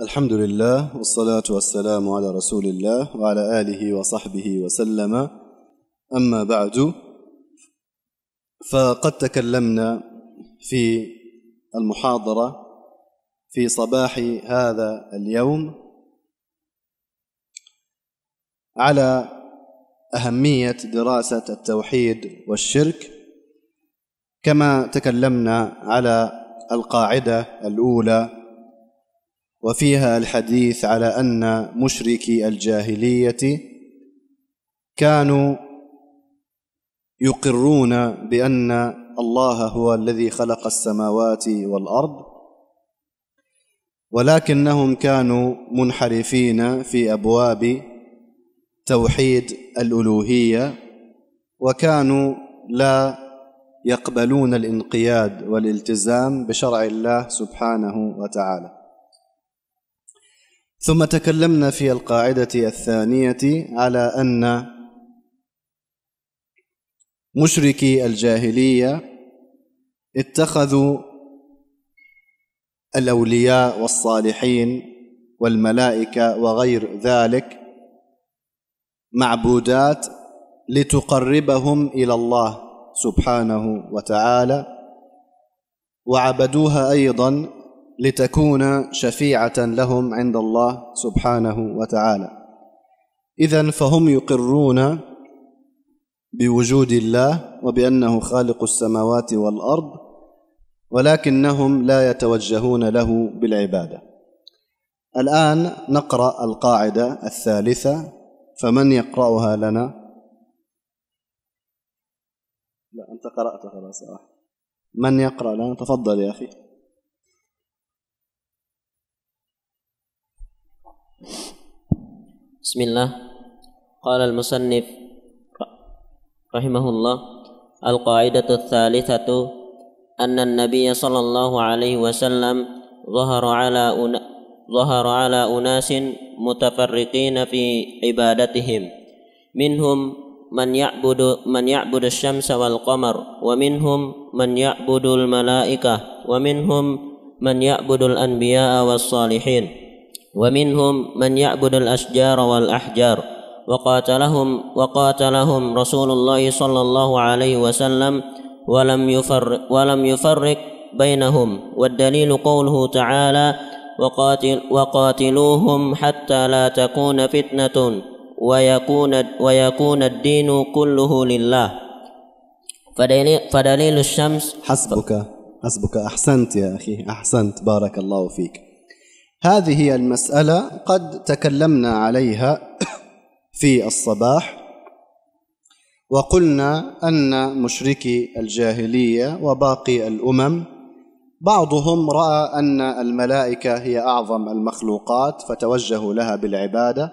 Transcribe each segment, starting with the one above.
الحمد لله والصلاة والسلام على رسول الله وعلى آله وصحبه وسلم أما بعد فقد تكلمنا في المحاضرة في صباح هذا اليوم على أهمية دراسة التوحيد والشرك كما تكلمنا على القاعدة الأولى وفيها الحديث على أن مشركي الجاهلية كانوا يقرون بأن الله هو الذي خلق السماوات والأرض ولكنهم كانوا منحرفين في أبواب توحيد الألوهية وكانوا لا يقبلون الانقياد والالتزام بشرع الله سبحانه وتعالى ثم تكلمنا في القاعدة الثانية على أن مشركي الجاهلية اتخذوا الأولياء والصالحين والملائكة وغير ذلك معبودات لتقربهم إلى الله سبحانه وتعالى وعبدوها أيضا لتكون شفيعة لهم عند الله سبحانه وتعالى إذا فهم يقرون بوجود الله وبأنه خالق السماوات والأرض ولكنهم لا يتوجهون له بالعبادة الآن نقرأ القاعدة الثالثة فمن يقرأها لنا؟ لا أنت قرأت خلاص من يقرأ لنا؟ تفضل يا أخي بسم الله قال المصنف رحمه الله القاعدة الثالثة أن النبي صلى الله عليه وسلم ظهر على ظهر على أناس متفرقين في عبادتهم منهم من يعبد من يعبد الشمس والقمر ومنهم من يعبد الملائكة ومنهم من يعبد الأنبياء والصالحين ومنهم من يعبد الأشجار والأحجار وقاتلهم وقاتلهم رسول الله صلى الله عليه وسلم ولم يفرق ولم يفرق بينهم والدليل قوله تعالى وقاتل وقاتلوهم حتى لا تكون فتنة ويكون ويكون الدين كله لله فدليل, فدليل الشمس حسبك حسبك أحسنت يا أخي أحسنت بارك الله فيك هذه هي المسألة قد تكلمنا عليها في الصباح وقلنا أن مشركي الجاهلية وباقي الأمم بعضهم رأى أن الملائكة هي أعظم المخلوقات فتوجهوا لها بالعبادة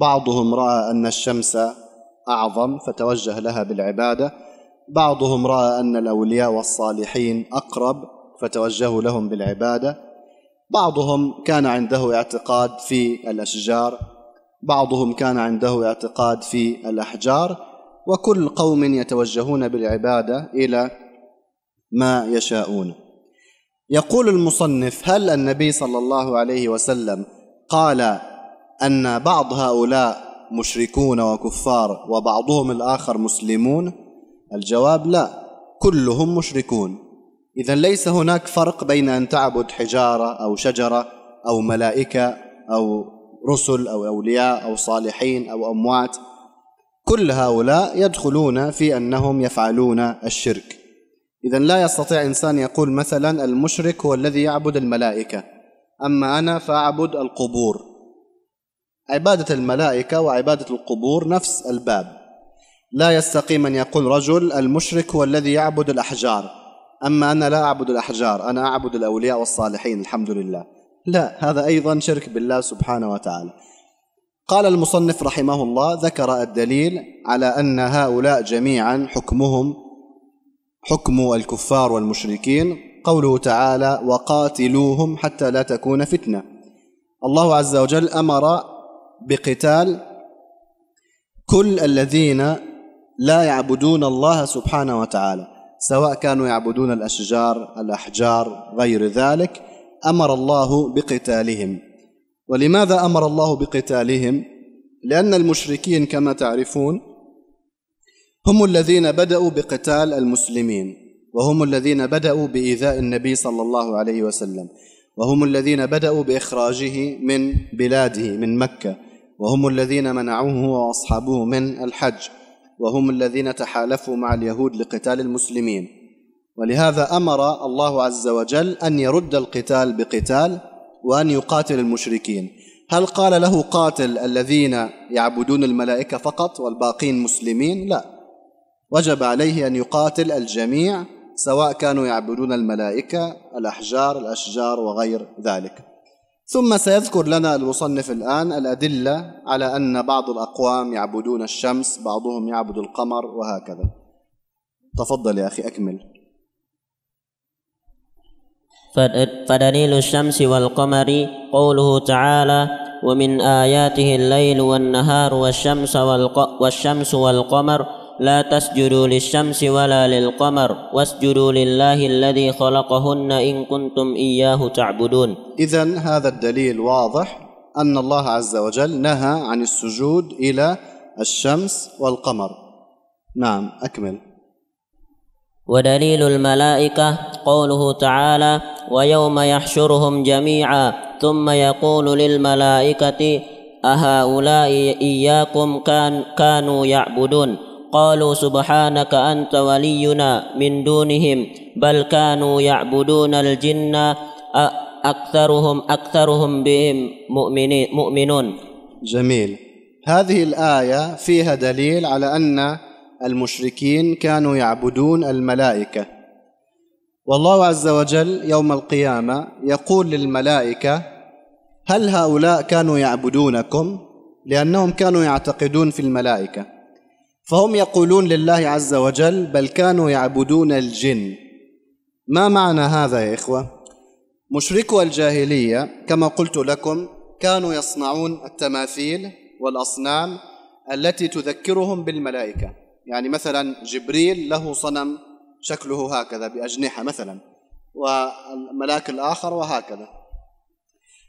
بعضهم رأى أن الشمس أعظم فتوجه لها بالعبادة بعضهم رأى أن الأولياء والصالحين أقرب فتوجهوا لهم بالعبادة بعضهم كان عنده اعتقاد في الاشجار بعضهم كان عنده اعتقاد في الاحجار وكل قوم يتوجهون بالعباده الى ما يشاءون يقول المصنف هل النبي صلى الله عليه وسلم قال ان بعض هؤلاء مشركون وكفار وبعضهم الاخر مسلمون الجواب لا كلهم مشركون إذا ليس هناك فرق بين أن تعبد حجارة أو شجرة أو ملائكة أو رسل أو أولياء أو صالحين أو أموات كل هؤلاء يدخلون في أنهم يفعلون الشرك إذا لا يستطيع إنسان يقول مثلا المشرك هو الذي يعبد الملائكة أما أنا فأعبد القبور عبادة الملائكة وعبادة القبور نفس الباب لا يستقيم أن يقول رجل المشرك هو الذي يعبد الأحجار أما أنا لا أعبد الأحجار أنا أعبد الأولياء والصالحين الحمد لله لا هذا أيضا شرك بالله سبحانه وتعالى قال المصنف رحمه الله ذكر الدليل على أن هؤلاء جميعا حكمهم حكم الكفار والمشركين قوله تعالى وقاتلوهم حتى لا تكون فتنة الله عز وجل أمر بقتال كل الذين لا يعبدون الله سبحانه وتعالى سواء كانوا يعبدون الأشجار الأحجار غير ذلك أمر الله بقتالهم ولماذا أمر الله بقتالهم؟ لأن المشركين كما تعرفون هم الذين بدأوا بقتال المسلمين وهم الذين بدأوا بإيذاء النبي صلى الله عليه وسلم وهم الذين بدأوا بإخراجه من بلاده من مكة وهم الذين منعوه وأصحابه من الحج وهم الذين تحالفوا مع اليهود لقتال المسلمين ولهذا امر الله عز وجل ان يرد القتال بقتال وان يقاتل المشركين هل قال له قاتل الذين يعبدون الملائكه فقط والباقين مسلمين لا وجب عليه ان يقاتل الجميع سواء كانوا يعبدون الملائكه الاحجار الاشجار وغير ذلك ثم سيذكر لنا المصنف الآن الأدلة على أن بعض الأقوام يعبدون الشمس بعضهم يعبد القمر وهكذا تفضل يا أخي أكمل فدليل الشمس والقمر قوله تعالى ومن آياته الليل والنهار والشمس, والشمس والقمر لا تسجدوا للشمس ولا للقمر واسجدوا لله الذي خلقهن إن كنتم إياه تعبدون إذا هذا الدليل واضح أن الله عز وجل نهى عن السجود إلى الشمس والقمر نعم أكمل ودليل الملائكة قوله تعالى ويوم يحشرهم جميعا ثم يقول للملائكة أهؤلاء إياكم كان كانوا يعبدون قالوا سبحانك أنت ولينا من دونهم بل كانوا يعبدون الجن أكثرهم أكثرهم بهم مؤمنين مؤمنون جميل هذه الآية فيها دليل على أن المشركين كانوا يعبدون الملائكة والله عز وجل يوم القيامة يقول للملائكة هل هؤلاء كانوا يعبدونكم لأنهم كانوا يعتقدون في الملائكة فهم يقولون لله عز وجل بل كانوا يعبدون الجن ما معنى هذا يا إخوة؟ مشركو الجاهلية كما قلت لكم كانوا يصنعون التماثيل والأصنام التي تذكرهم بالملائكة يعني مثلا جبريل له صنم شكله هكذا بأجنحة مثلا والملاك الآخر وهكذا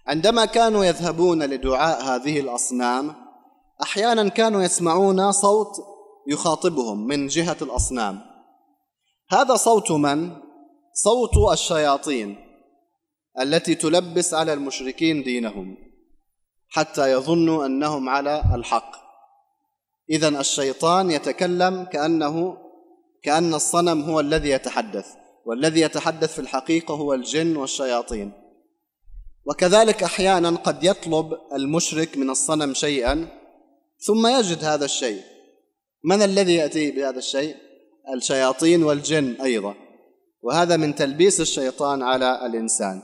عندما كانوا يذهبون لدعاء هذه الأصنام أحيانا كانوا يسمعون صوت يخاطبهم من جهة الأصنام هذا صوت من؟ صوت الشياطين التي تلبس على المشركين دينهم حتى يظنوا أنهم على الحق إذا الشيطان يتكلم كأنه كأن الصنم هو الذي يتحدث والذي يتحدث في الحقيقة هو الجن والشياطين وكذلك أحيانا قد يطلب المشرك من الصنم شيئا ثم يجد هذا الشيء من الذي يأتيه بهذا الشيء؟ الشياطين والجن أيضا وهذا من تلبيس الشيطان على الإنسان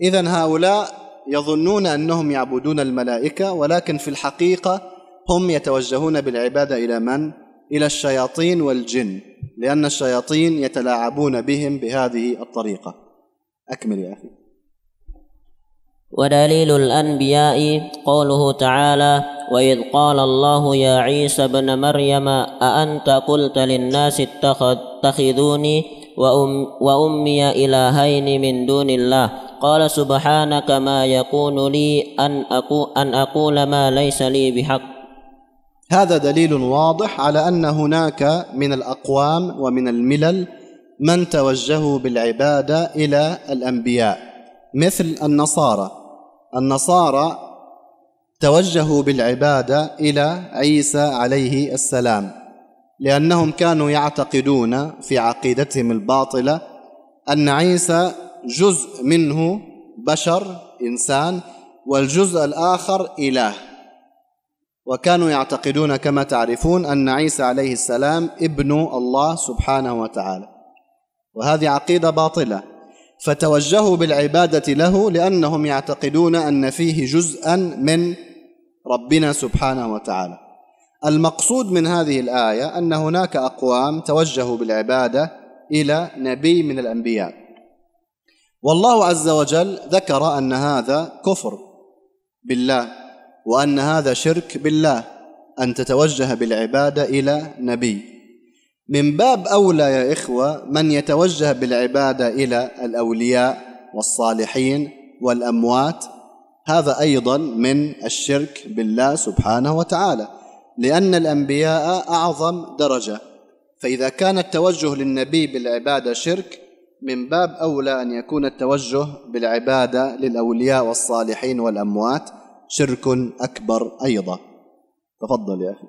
إذا هؤلاء يظنون أنهم يعبدون الملائكة ولكن في الحقيقة هم يتوجهون بالعبادة إلى من؟ إلى الشياطين والجن لأن الشياطين يتلاعبون بهم بهذه الطريقة أكمل يا أخي ودليل الأنبياء قوله تعالى وإذ قال الله يا عيسى بن مريم أأنت قلت للناس اتخذوني وأمي إلهين من دون الله قال سبحانك ما يكون لي أن, اقول, أن أقول ما ليس لي بحق هذا دليل واضح على أن هناك من الأقوام ومن الملل من توجهوا بالعبادة إلى الأنبياء مثل النصارى النصارى توجهوا بالعباده الى عيسى عليه السلام لانهم كانوا يعتقدون في عقيدتهم الباطله ان عيسى جزء منه بشر انسان والجزء الاخر اله وكانوا يعتقدون كما تعرفون ان عيسى عليه السلام ابن الله سبحانه وتعالى وهذه عقيده باطله فتوجهوا بالعباده له لانهم يعتقدون ان فيه جزءا من ربنا سبحانه وتعالى المقصود من هذه الآية أن هناك أقوام توجهوا بالعبادة إلى نبي من الأنبياء والله عز وجل ذكر أن هذا كفر بالله وأن هذا شرك بالله أن تتوجه بالعبادة إلى نبي من باب أولى يا إخوة من يتوجه بالعبادة إلى الأولياء والصالحين والأموات هذا أيضا من الشرك بالله سبحانه وتعالى لأن الأنبياء أعظم درجة فإذا كان التوجه للنبي بالعبادة شرك من باب أولى أن يكون التوجه بالعبادة للأولياء والصالحين والأموات شرك أكبر أيضا تفضل يا أخي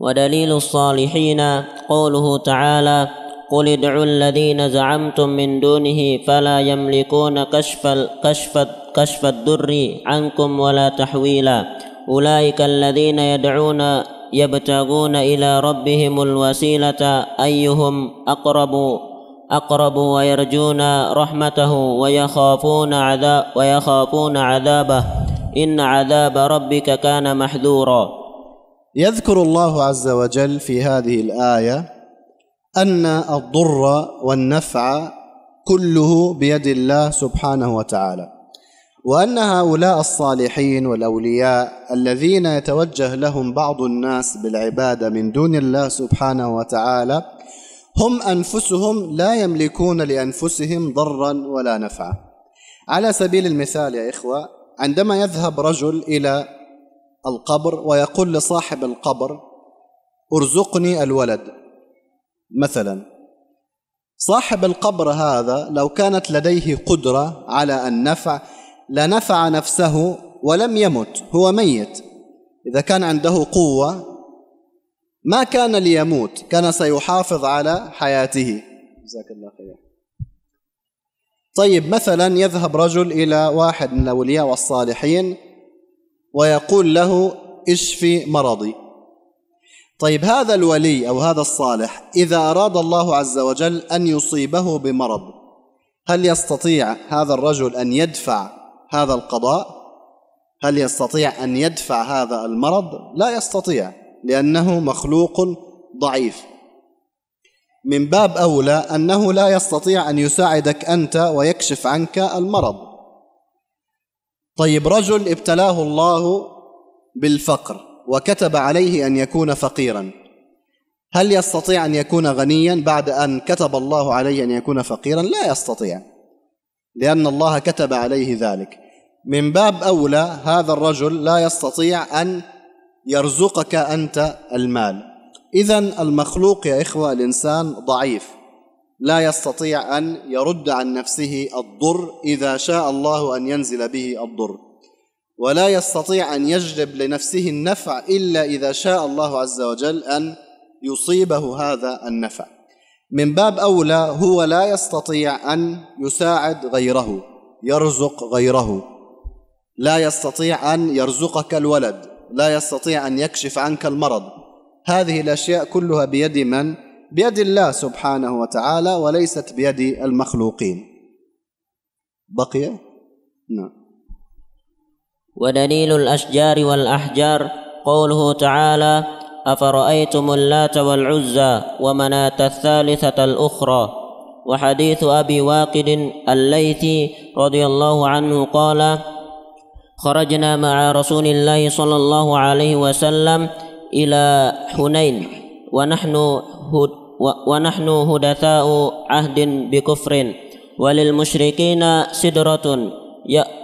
ودليل الصالحين قوله تعالى قل ادعوا الذين زعمتم من دونه فلا يملكون كشف كشف كشف الدر عنكم ولا تحويلا أولئك الذين يدعون يبتغون إلى ربهم الوسيلة أيهم أقرب أقرب ويرجون رحمته ويخافون عذاب ويخافون عذابه إن عذاب ربك كان محذورا يذكر الله عز وجل في هذه الآية أن الضر والنفع كله بيد الله سبحانه وتعالى وأن هؤلاء الصالحين والأولياء الذين يتوجه لهم بعض الناس بالعبادة من دون الله سبحانه وتعالى هم أنفسهم لا يملكون لأنفسهم ضرا ولا نفعا على سبيل المثال يا إخوة عندما يذهب رجل إلى القبر ويقول لصاحب القبر ارزقني الولد مثلا صاحب القبر هذا لو كانت لديه قدرة على النفع لنفع نفسه ولم يمت هو ميت إذا كان عنده قوة ما كان ليموت كان سيحافظ على حياته جزاك الله خير طيب مثلا يذهب رجل إلى واحد من الأولياء والصالحين ويقول له اشفي مرضي طيب هذا الولي أو هذا الصالح إذا أراد الله عز وجل أن يصيبه بمرض هل يستطيع هذا الرجل أن يدفع هذا القضاء هل يستطيع ان يدفع هذا المرض لا يستطيع لانه مخلوق ضعيف من باب اولى انه لا يستطيع ان يساعدك انت ويكشف عنك المرض طيب رجل ابتلاه الله بالفقر وكتب عليه ان يكون فقيرا هل يستطيع ان يكون غنيا بعد ان كتب الله عليه ان يكون فقيرا لا يستطيع لأن الله كتب عليه ذلك من باب أولى هذا الرجل لا يستطيع أن يرزقك أنت المال إذا المخلوق يا إخوة الإنسان ضعيف لا يستطيع أن يرد عن نفسه الضر إذا شاء الله أن ينزل به الضر ولا يستطيع أن يجلب لنفسه النفع إلا إذا شاء الله عز وجل أن يصيبه هذا النفع من باب اولى هو لا يستطيع ان يساعد غيره يرزق غيره لا يستطيع ان يرزقك الولد لا يستطيع ان يكشف عنك المرض هذه الاشياء كلها بيد من بيد الله سبحانه وتعالى وليست بيد المخلوقين بقي نعم ودليل الاشجار والاحجار قوله تعالى أفرأيتم اللات والعزى ومناة الثالثة الأخرى وحديث أبي واقد الليثي رضي الله عنه قال خرجنا مع رسول الله صلى الله عليه وسلم إلى حنين ونحن هد ونحن هدثاء عهد بكفر وللمشركين سدرة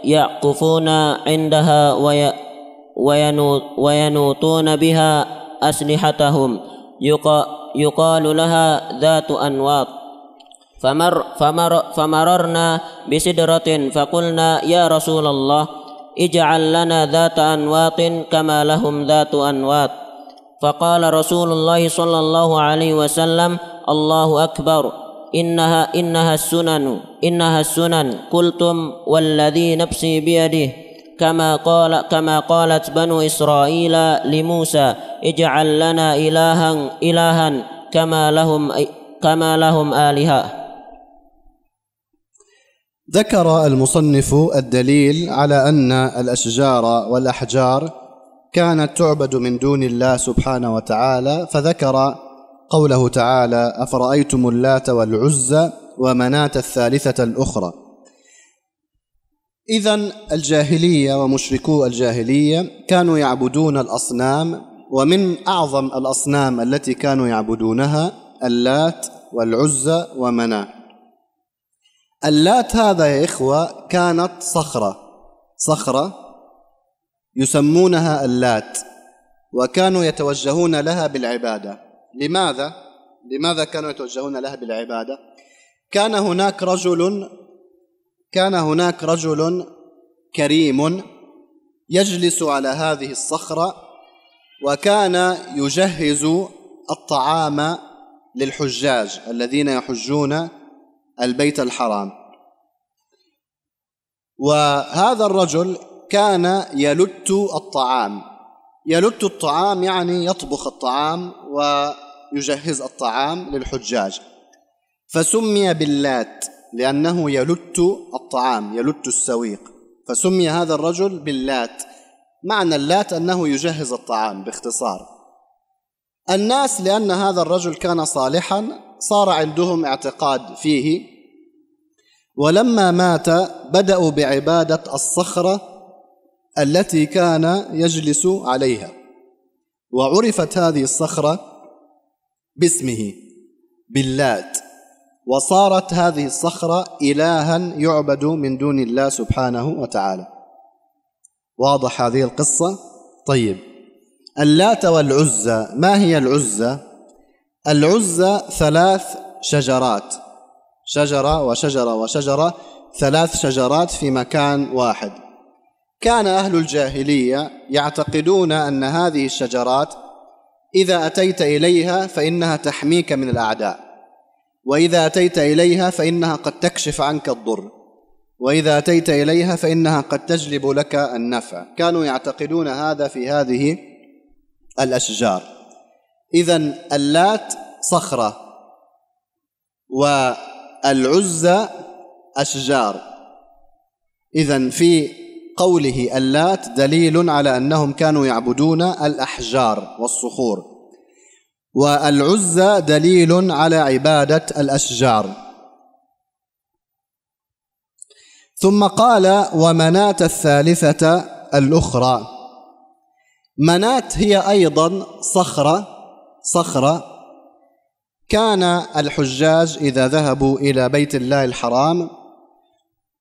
يعقفون عندها وينوطون بها أسلحتهم يقال لها ذات أنواط فمر فمر فمررنا بسدرة فقلنا يا رسول الله اجعل لنا ذات أنواط كما لهم ذات أنواط فقال رسول الله صلى الله عليه وسلم الله أكبر إنها إنها السنن إنها السنن قلتم والذي نفسي بيده كما قال كما قالت بنو إسرائيل لموسى اجعل لنا إلها إلها كما لهم كما لهم آلهة ذكر المصنف الدليل على أن الأشجار والأحجار كانت تعبد من دون الله سبحانه وتعالى فذكر قوله تعالى أفرأيتم اللات والعزى ومناة الثالثة الأخرى إذا الجاهلية ومشركو الجاهلية كانوا يعبدون الأصنام ومن أعظم الأصنام التي كانوا يعبدونها اللات والعزى ومناة اللات هذا يا إخوة كانت صخرة صخرة يسمونها اللات وكانوا يتوجهون لها بالعبادة لماذا؟ لماذا كانوا يتوجهون لها بالعبادة؟ كان هناك رجل كان هناك رجل كريم يجلس على هذه الصخرة وكان يجهز الطعام للحجاج الذين يحجون البيت الحرام وهذا الرجل كان يلت الطعام يلت الطعام يعني يطبخ الطعام ويجهز الطعام للحجاج فسمي باللات لأنه يلت الطعام يلت السويق فسمي هذا الرجل باللات معنى اللات أنه يجهز الطعام باختصار الناس لأن هذا الرجل كان صالحا صار عندهم اعتقاد فيه ولما مات بدأوا بعبادة الصخرة التي كان يجلس عليها وعرفت هذه الصخرة باسمه باللات وصارت هذه الصخرة إلها يعبد من دون الله سبحانه وتعالى واضح هذه القصة؟ طيب اللات والعزى ما هي العزى؟ العزى ثلاث شجرات شجرة وشجرة وشجرة ثلاث شجرات في مكان واحد كان أهل الجاهلية يعتقدون أن هذه الشجرات إذا أتيت إليها فإنها تحميك من الأعداء واذا اتيت اليها فانها قد تكشف عنك الضر واذا اتيت اليها فانها قد تجلب لك النفع كانوا يعتقدون هذا في هذه الاشجار اذا اللات صخره والعزة اشجار اذا في قوله اللات دليل على انهم كانوا يعبدون الاحجار والصخور والعزى دليل على عبادة الأشجار ثم قال ومناة الثالثة الأخرى مناة هي أيضا صخرة صخرة كان الحجاج إذا ذهبوا إلى بيت الله الحرام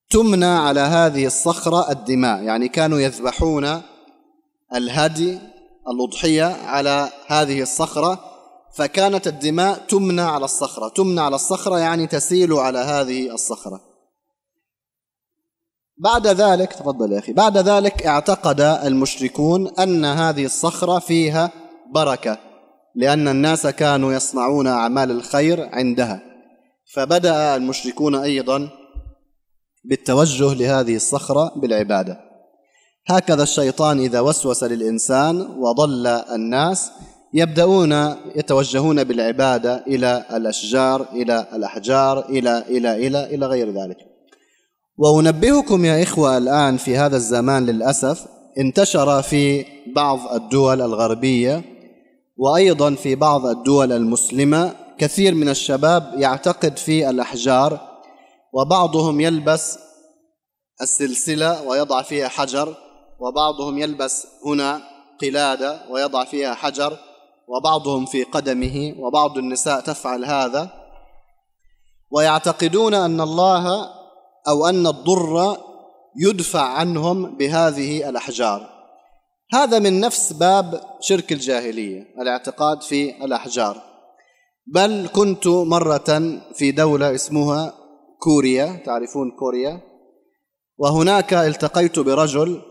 تمنى على هذه الصخرة الدماء يعني كانوا يذبحون الهدي الأضحية على هذه الصخرة فكانت الدماء تمنى على الصخرة تمنى على الصخرة يعني تسيل على هذه الصخرة بعد ذلك تفضل يا أخي بعد ذلك اعتقد المشركون أن هذه الصخرة فيها بركة لأن الناس كانوا يصنعون أعمال الخير عندها فبدأ المشركون أيضا بالتوجه لهذه الصخرة بالعبادة هكذا الشيطان إذا وسوس للإنسان وضل الناس يبدأون يتوجهون بالعبادة إلى الأشجار إلى الأحجار إلى إلى إلى إلى غير ذلك وأنبهكم يا إخوة الآن في هذا الزمان للأسف انتشر في بعض الدول الغربية وأيضا في بعض الدول المسلمة كثير من الشباب يعتقد في الأحجار وبعضهم يلبس السلسلة ويضع فيها حجر وبعضهم يلبس هنا قلادة ويضع فيها حجر وبعضهم في قدمه وبعض النساء تفعل هذا ويعتقدون أن الله أو أن الضر يدفع عنهم بهذه الأحجار هذا من نفس باب شرك الجاهلية الاعتقاد في الأحجار بل كنت مرة في دولة اسمها كوريا تعرفون كوريا وهناك التقيت برجل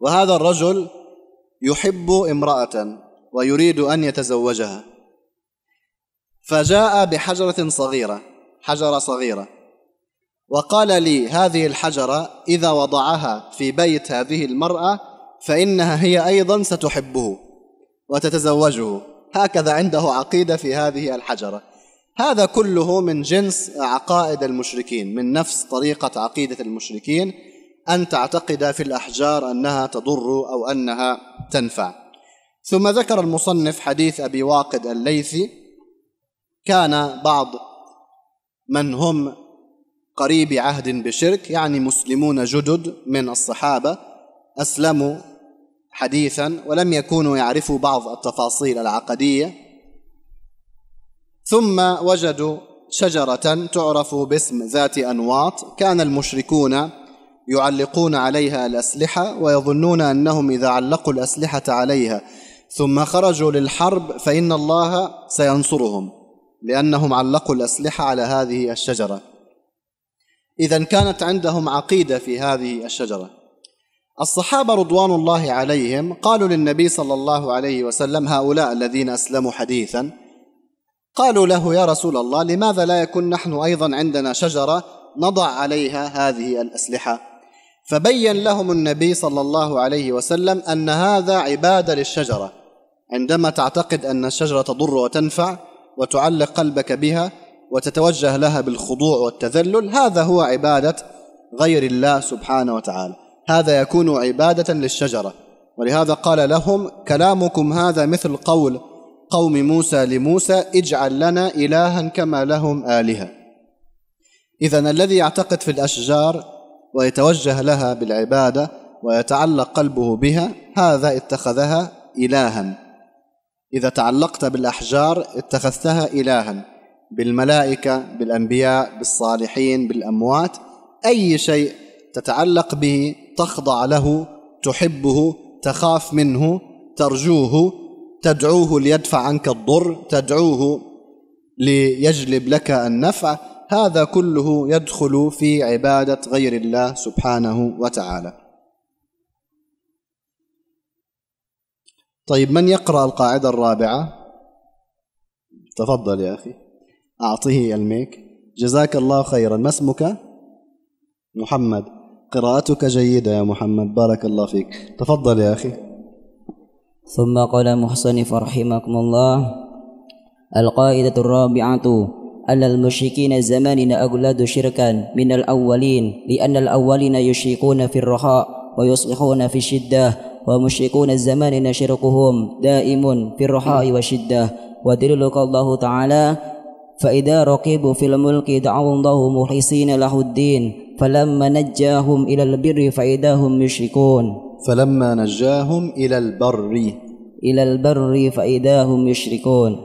وهذا الرجل يحب امرأة ويريد أن يتزوجها فجاء بحجرة صغيرة حجرة صغيرة وقال لي هذه الحجرة إذا وضعها في بيت هذه المرأة فإنها هي أيضا ستحبه وتتزوجه هكذا عنده عقيدة في هذه الحجرة هذا كله من جنس عقائد المشركين من نفس طريقة عقيدة المشركين أن تعتقد في الأحجار أنها تضر أو أنها تنفع ثم ذكر المصنف حديث أبي واقد الليثي كان بعض من هم قريب عهد بشرك يعني مسلمون جدد من الصحابة أسلموا حديثا ولم يكونوا يعرفوا بعض التفاصيل العقدية ثم وجدوا شجرة تعرف باسم ذات أنواط كان المشركون يعلقون عليها الأسلحة ويظنون أنهم إذا علقوا الأسلحة عليها ثم خرجوا للحرب فإن الله سينصرهم لأنهم علقوا الأسلحة على هذه الشجرة إذا كانت عندهم عقيدة في هذه الشجرة الصحابة رضوان الله عليهم قالوا للنبي صلى الله عليه وسلم هؤلاء الذين أسلموا حديثا قالوا له يا رسول الله لماذا لا يكون نحن أيضا عندنا شجرة نضع عليها هذه الأسلحة فبين لهم النبي صلى الله عليه وسلم أن هذا عبادة للشجرة عندما تعتقد أن الشجرة تضر وتنفع وتعلق قلبك بها وتتوجه لها بالخضوع والتذلل هذا هو عبادة غير الله سبحانه وتعالى هذا يكون عبادة للشجرة ولهذا قال لهم كلامكم هذا مثل قول قوم موسى لموسى اجعل لنا إلها كما لهم آلهة إذا الذي يعتقد في الأشجار ويتوجه لها بالعبادة ويتعلق قلبه بها هذا اتخذها إلها إذا تعلقت بالأحجار اتخذتها إلها بالملائكة بالأنبياء بالصالحين بالأموات أي شيء تتعلق به تخضع له تحبه تخاف منه ترجوه تدعوه ليدفع عنك الضر تدعوه ليجلب لك النفع هذا كله يدخل في عباده غير الله سبحانه وتعالى طيب من يقرأ القاعدة الرابعة تفضل يا أخي أعطيه الميك جزاك الله خيرا ما اسمك محمد قراءتك جيدة يا محمد بارك الله فيك تفضل يا أخي ثم قال محصنف رحمكم الله القاعدة الرابعة أن المشركين زماننا أجلاد شركا من الأولين لأن الأولين يشركون في الرخاء ويصلحون في الشدة ومشركون الزمان نشرقهم دائم في الرحاء والشدة قال الله تعالى فإذا رقبوا في الملك دعوا الله مخلصين له الدين فلما نجاهم إلى البر فإذا هم مشركون فلما نجاهم إلى البر إلى البر فإذا هم يشركون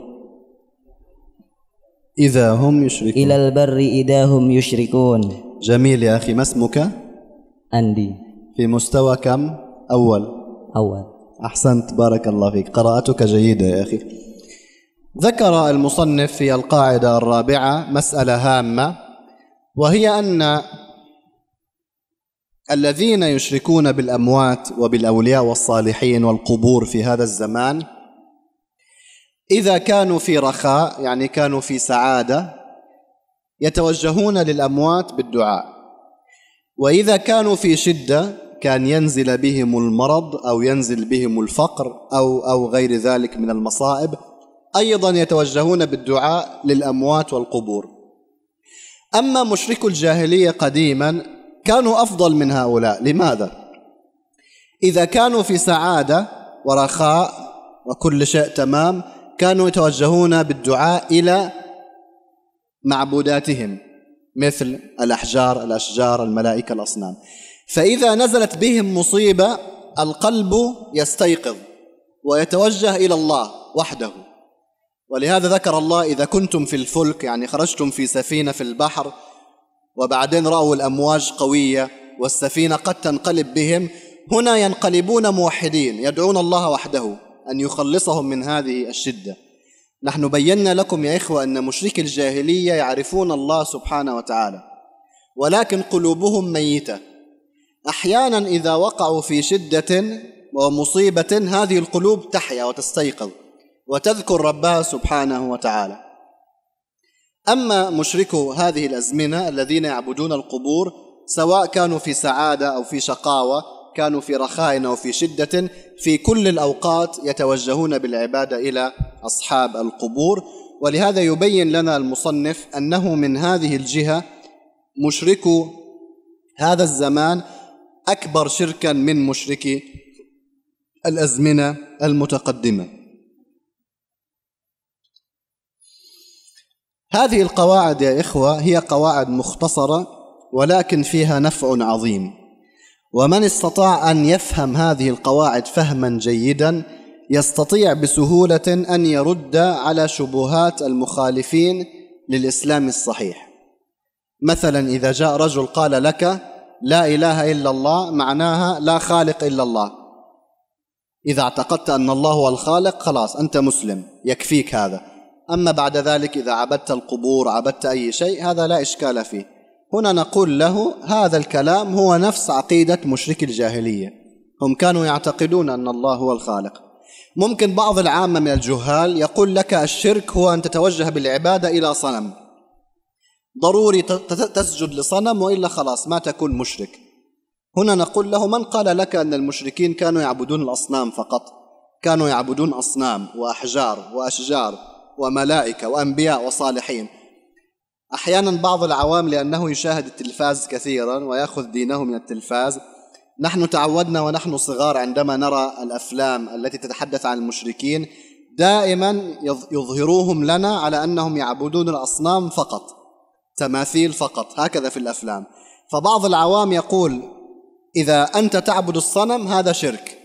إذا هم يشركون إلى البر إذا هم يشركون جميل يا أخي ما اسمك؟ أندي في مستوى كم؟ أول أولا أحسنت بارك الله فيك قراءتك جيدة يا أخي ذكر المصنف في القاعدة الرابعة مسألة هامة وهي أن الذين يشركون بالأموات وبالأولياء والصالحين والقبور في هذا الزمان إذا كانوا في رخاء يعني كانوا في سعادة يتوجهون للأموات بالدعاء وإذا كانوا في شدة كان ينزل بهم المرض أو ينزل بهم الفقر أو أو غير ذلك من المصائب أيضا يتوجهون بالدعاء للأموات والقبور أما مشركو الجاهلية قديما كانوا أفضل من هؤلاء لماذا؟ إذا كانوا في سعادة ورخاء وكل شيء تمام كانوا يتوجهون بالدعاء إلى معبوداتهم مثل الأحجار الأشجار الملائكة الأصنام فإذا نزلت بهم مصيبة القلب يستيقظ ويتوجه إلى الله وحده ولهذا ذكر الله إذا كنتم في الفلك يعني خرجتم في سفينة في البحر وبعدين رأوا الأمواج قوية والسفينة قد تنقلب بهم هنا ينقلبون موحدين يدعون الله وحده أن يخلصهم من هذه الشدة نحن بينا لكم يا إخوة أن مشركي الجاهلية يعرفون الله سبحانه وتعالى ولكن قلوبهم ميتة أحيانا إذا وقعوا في شدة ومصيبة هذه القلوب تحيا وتستيقظ وتذكر ربها سبحانه وتعالى أما مشركو هذه الأزمنة الذين يعبدون القبور سواء كانوا في سعادة أو في شقاوة كانوا في رخاء أو في شدة في كل الأوقات يتوجهون بالعبادة إلى أصحاب القبور ولهذا يبين لنا المصنف أنه من هذه الجهة مشركو هذا الزمان أكبر شركا من مشركي الأزمنة المتقدمة هذه القواعد يا إخوة هي قواعد مختصرة ولكن فيها نفع عظيم ومن استطاع أن يفهم هذه القواعد فهما جيدا يستطيع بسهولة أن يرد على شبهات المخالفين للإسلام الصحيح مثلا إذا جاء رجل قال لك لا إله إلا الله معناها لا خالق إلا الله إذا اعتقدت أن الله هو الخالق خلاص أنت مسلم يكفيك هذا أما بعد ذلك إذا عبدت القبور عبدت أي شيء هذا لا إشكال فيه هنا نقول له هذا الكلام هو نفس عقيدة مشركي الجاهلية هم كانوا يعتقدون أن الله هو الخالق ممكن بعض العامة من الجهال يقول لك الشرك هو أن تتوجه بالعبادة إلى صنم ضروري تسجد لصنم والا خلاص ما تكون مشرك هنا نقول له من قال لك ان المشركين كانوا يعبدون الاصنام فقط كانوا يعبدون اصنام واحجار واشجار وملائكه وانبياء وصالحين احيانا بعض العوام لانه يشاهد التلفاز كثيرا وياخذ دينه من التلفاز نحن تعودنا ونحن صغار عندما نرى الافلام التي تتحدث عن المشركين دائما يظهروهم لنا على انهم يعبدون الاصنام فقط تماثيل فقط هكذا في الأفلام فبعض العوام يقول إذا أنت تعبد الصنم هذا شرك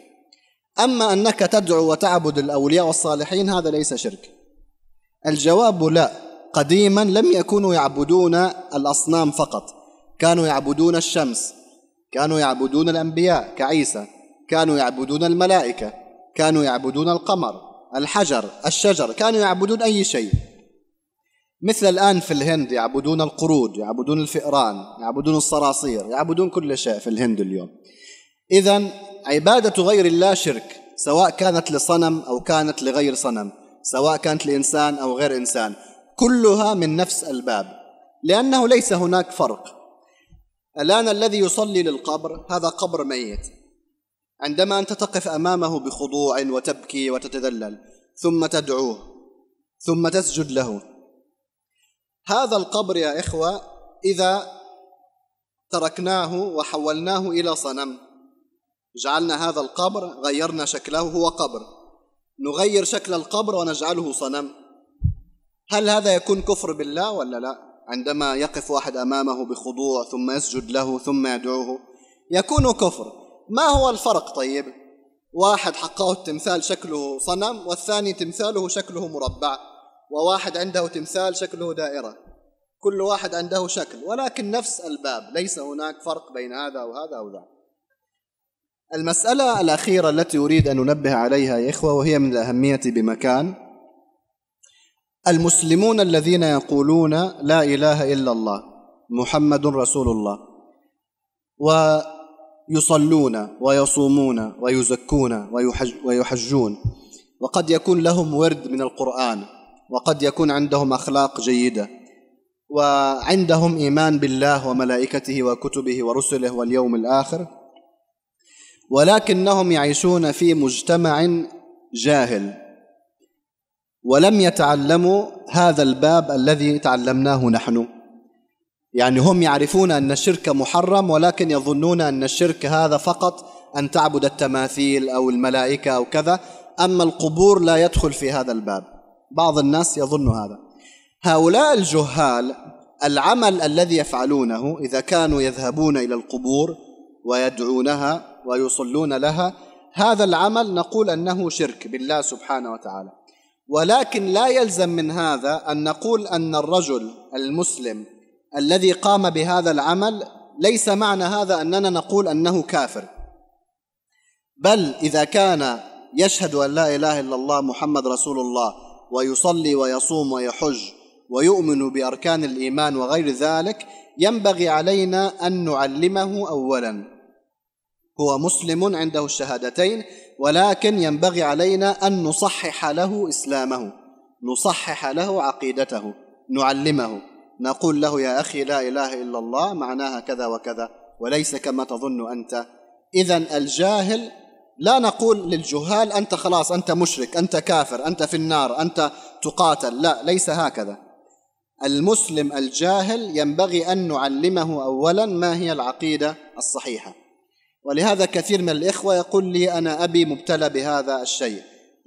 أما أنك تدعو وتعبد الأولياء والصالحين هذا ليس شرك الجواب لا قديما لم يكونوا يعبدون الأصنام فقط كانوا يعبدون الشمس كانوا يعبدون الأنبياء كعيسى كانوا يعبدون الملائكة كانوا يعبدون القمر الحجر الشجر كانوا يعبدون أي شيء مثل الآن في الهند يعبدون القرود يعبدون الفئران يعبدون الصراصير يعبدون كل شيء في الهند اليوم إذا عبادة غير الله شرك سواء كانت لصنم أو كانت لغير صنم سواء كانت لإنسان أو غير إنسان كلها من نفس الباب لأنه ليس هناك فرق الآن الذي يصلي للقبر هذا قبر ميت عندما أنت تقف أمامه بخضوع وتبكي وتتذلل ثم تدعوه ثم تسجد له هذا القبر يا إخوة إذا تركناه وحولناه إلى صنم جعلنا هذا القبر غيرنا شكله هو قبر نغير شكل القبر ونجعله صنم هل هذا يكون كفر بالله ولا لا عندما يقف واحد أمامه بخضوع ثم يسجد له ثم يدعوه يكون كفر ما هو الفرق طيب واحد حقه التمثال شكله صنم والثاني تمثاله شكله مربع وواحد عنده تمثال شكله دائرة كل واحد عنده شكل ولكن نفس الباب ليس هناك فرق بين هذا وهذا أو ذاك المسألة الأخيرة التي أريد أن أنبه عليها يا إخوة وهي من الأهمية بمكان المسلمون الذين يقولون لا إله إلا الله محمد رسول الله ويصلون ويصومون ويزكون ويحج ويحجون وقد يكون لهم ورد من القرآن وقد يكون عندهم اخلاق جيده وعندهم ايمان بالله وملائكته وكتبه ورسله واليوم الاخر ولكنهم يعيشون في مجتمع جاهل ولم يتعلموا هذا الباب الذي تعلمناه نحن يعني هم يعرفون ان الشرك محرم ولكن يظنون ان الشرك هذا فقط ان تعبد التماثيل او الملائكه او كذا اما القبور لا يدخل في هذا الباب بعض الناس يظن هذا هؤلاء الجهال العمل الذي يفعلونه إذا كانوا يذهبون إلى القبور ويدعونها ويصلون لها هذا العمل نقول أنه شرك بالله سبحانه وتعالى ولكن لا يلزم من هذا أن نقول أن الرجل المسلم الذي قام بهذا العمل ليس معنى هذا أننا نقول أنه كافر بل إذا كان يشهد أن لا إله إلا الله محمد رسول الله ويصلي ويصوم ويحج ويؤمن باركان الايمان وغير ذلك ينبغي علينا ان نعلمه اولا هو مسلم عنده الشهادتين ولكن ينبغي علينا ان نصحح له اسلامه نصحح له عقيدته نعلمه نقول له يا اخي لا اله الا الله معناها كذا وكذا وليس كما تظن انت اذا الجاهل لا نقول للجهال أنت خلاص أنت مشرك أنت كافر أنت في النار أنت تقاتل لا ليس هكذا المسلم الجاهل ينبغي أن نعلمه أولا ما هي العقيدة الصحيحة ولهذا كثير من الإخوة يقول لي أنا أبي مبتلى بهذا الشيء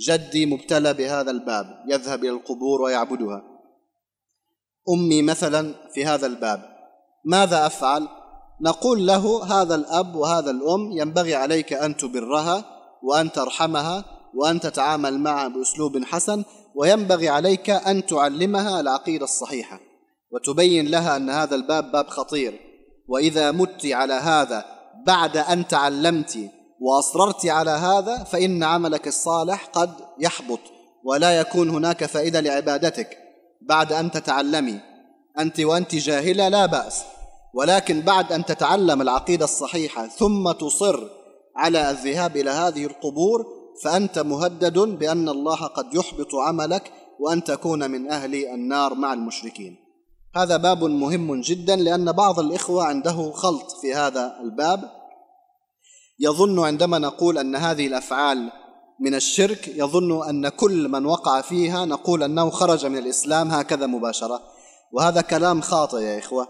جدي مبتلى بهذا الباب يذهب إلى القبور ويعبدها أمي مثلا في هذا الباب ماذا أفعل؟ نقول له هذا الأب وهذا الأم ينبغي عليك أن تبرها وأن ترحمها وأن تتعامل معها بأسلوب حسن وينبغي عليك أن تعلمها العقيدة الصحيحة وتبين لها أن هذا الباب باب خطير وإذا مت على هذا بعد أن تعلمت وأصررت على هذا فإن عملك الصالح قد يحبط ولا يكون هناك فائدة لعبادتك بعد أن تتعلمي أنت وأنت جاهلة لا بأس ولكن بعد أن تتعلم العقيدة الصحيحة ثم تصر على الذهاب إلى هذه القبور فأنت مهدد بأن الله قد يحبط عملك وأن تكون من أهل النار مع المشركين هذا باب مهم جدا لأن بعض الإخوة عنده خلط في هذا الباب يظن عندما نقول أن هذه الأفعال من الشرك يظن أن كل من وقع فيها نقول أنه خرج من الإسلام هكذا مباشرة وهذا كلام خاطئ يا إخوة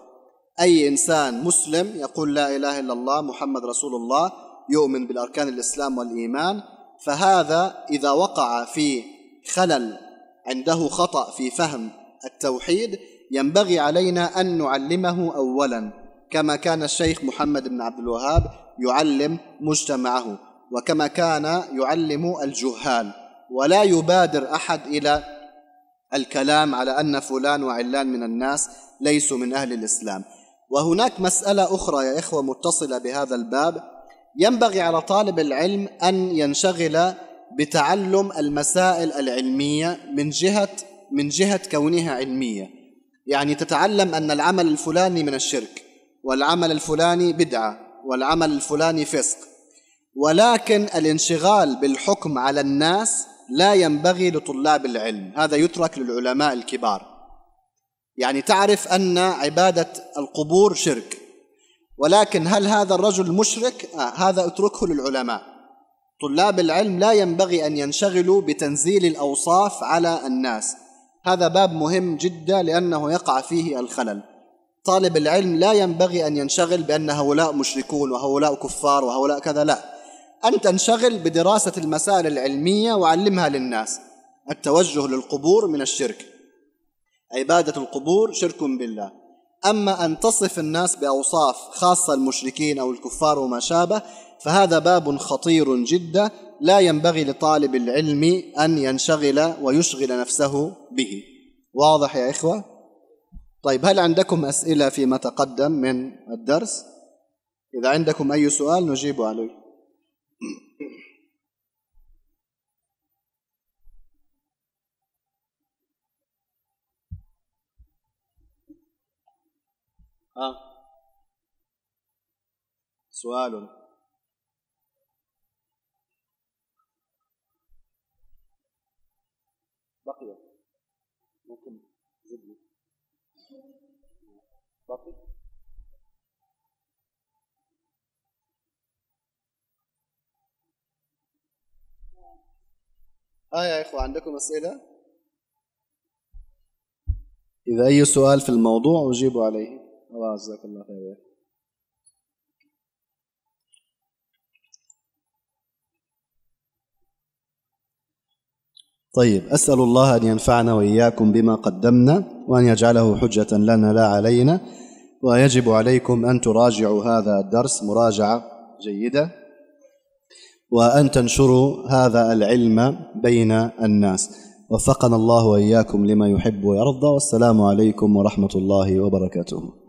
أي إنسان مسلم يقول لا إله إلا الله محمد رسول الله يؤمن بالأركان الإسلام والإيمان فهذا إذا وقع في خلل عنده خطأ في فهم التوحيد ينبغي علينا أن نعلمه أولا كما كان الشيخ محمد بن عبد الوهاب يعلم مجتمعه وكما كان يعلم الجهال ولا يبادر أحد إلى الكلام على أن فلان وعلان من الناس ليسوا من أهل الإسلام وهناك مسألة أخرى يا إخوة متصلة بهذا الباب ينبغي على طالب العلم أن ينشغل بتعلم المسائل العلمية من جهة من جهة كونها علمية يعني تتعلم أن العمل الفلاني من الشرك والعمل الفلاني بدعة والعمل الفلاني فسق ولكن الانشغال بالحكم على الناس لا ينبغي لطلاب العلم هذا يترك للعلماء الكبار يعني تعرف أن عبادة القبور شرك ولكن هل هذا الرجل مشرك؟ آه هذا اتركه للعلماء طلاب العلم لا ينبغي أن ينشغلوا بتنزيل الأوصاف على الناس هذا باب مهم جدا لأنه يقع فيه الخلل طالب العلم لا ينبغي أن ينشغل بأن هؤلاء مشركون وهؤلاء كفار وهؤلاء كذا لا أنت تنشغل بدراسة المسائل العلمية وعلمها للناس التوجه للقبور من الشرك عبادة القبور شرك بالله أما أن تصف الناس بأوصاف خاصة المشركين أو الكفار وما شابه فهذا باب خطير جدا لا ينبغي لطالب العلم أن ينشغل ويشغل نفسه به واضح يا إخوة؟ طيب هل عندكم أسئلة فيما تقدم من الدرس؟ إذا عندكم أي سؤال نجيب عليه ها سؤال بقي ممكن زدني بقي آه يا إخوة عندكم أسئلة؟ إذا أي سؤال في الموضوع أجيب عليه الله جزاك الله خير طيب أسأل الله أن ينفعنا وإياكم بما قدمنا وأن يجعله حجة لنا لا علينا ويجب عليكم أن تراجعوا هذا الدرس مراجعة جيدة وأن تنشروا هذا العلم بين الناس وفقنا الله وإياكم لما يحب ويرضى والسلام عليكم ورحمة الله وبركاته